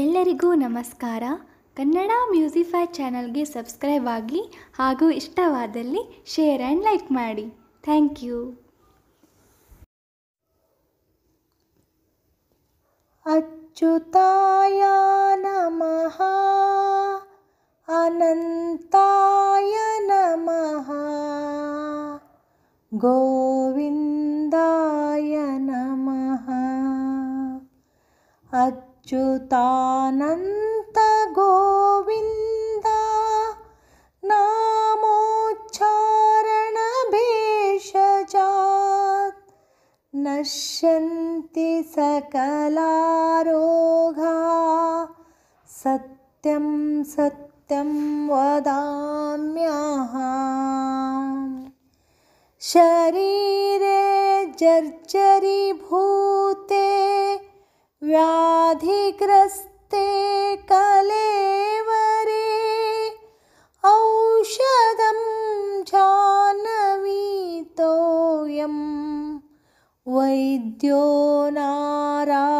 ಎಲ್ಲರಿಗೂ ನಮಸ್ಕಾರ ಕನ್ನಡ ಮ್ಯೂಸಿಫೈ ಚಾನಲ್ಗೆ ಸಬ್ಸ್ಕ್ರೈಬ್ ಆಗಿ ಹಾಗೂ ಇಷ್ಟವಾದಲ್ಲಿ ಶೇರ್ ಆ್ಯಂಡ್ ಲೈಕ್ ಮಾಡಿ ಥ್ಯಾಂಕ್ ಯು ಅಚ್ಯುತಾಯ ನಮಃ ಅನಂತಾಯ ನಮಃ ಗೋವಿಂದಾಯ ನಮಃ ಅಚ್ गोविन्द नामोच्चारणभेषजात् नश्यन्ति सकलारोघा सत्यं सत्यं वदाम्यः शरीरे जर्जरीभूते व्या धिग्रस्ते कले वरे औषधं जानवीतोऽयं वैद्यो नारा